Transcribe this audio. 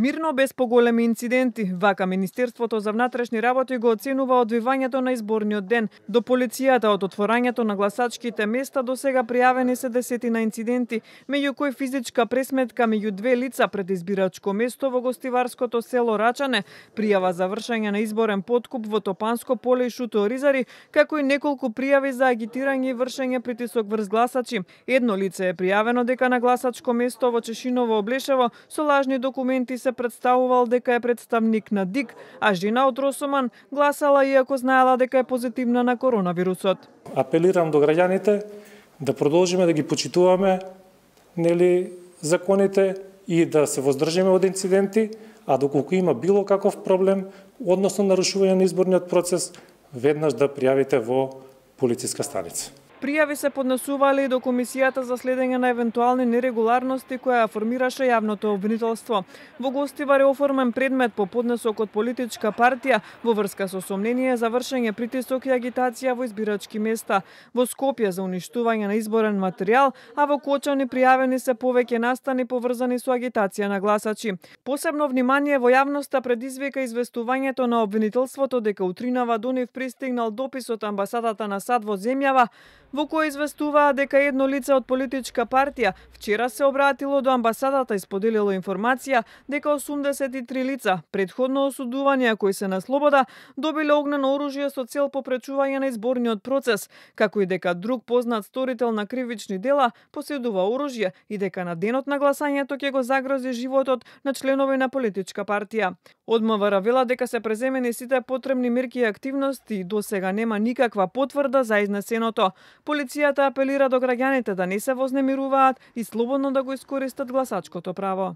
Мирно, без поголеми инциденти, вака Министерството за внатрешни работи го оценува одвивањето на изборниот ден. До полицијата од отворањето на гласачките места до сега пријавени се десетина инциденти, меѓу кои физичка пресметка меѓу две лица пред избирачко место во гостиварското село Рачане, пријава за вршење на изборен подкуп во Топанско поле и Шуторизари, како и неколку пријави за агитирање и вршење притисок врз гласачи. Едно лице е пријавено дека на гласачко место во Чешиново Облешево со лажни документи се се представувал дека е представник на ДИК, а жена од Росоман гласала иако знаела дека е позитивна на коронавирусот. Апелирам до граѓаните да продолжиме да ги почитуваме нели законите и да се воздржиме од инциденти, а доколку има било каков проблем, односно нарушување на изборниот процес, веднаш да пријавите во полициска станица. Пријави се поднесувале и до Комисијата за следење на евентуални нерегуларности која ја формираше јавното обвинителство. Во Гостивар е оформен предмет по поднесок од политичка партија во врска со сомнение за вршење притисок и агитација во избирачки места. Во Скопје за уништување на изборен материјал, а во Кочани пријавени се повеќе настани поврзани со агитација на гласачи. Посебно внимание во јавноста предизвика известувањето на обвинителството дека утринава до нив пристигнал допис од амбасадата на САД во земјава во кој известуваа дека едно лице од политичка партија вчера се обратило до амбасадата и споделило информација дека 83 лица, предходно осудуванија кои се на слобода, добиле огнено оружје со цел попречување на изборниот процес, како и дека друг познат сторител на кривични дела поседува оружје и дека на денот на гласањето ќе го загрози животот на членови на политичка партија. Од МВР вела дека се преземени сите потребни мерки и активности и до сега нема никаква потврда за изнесеното. Полицијата апелира до граѓаните да не се вознемируваат и слободно да го искористат гласачкото право.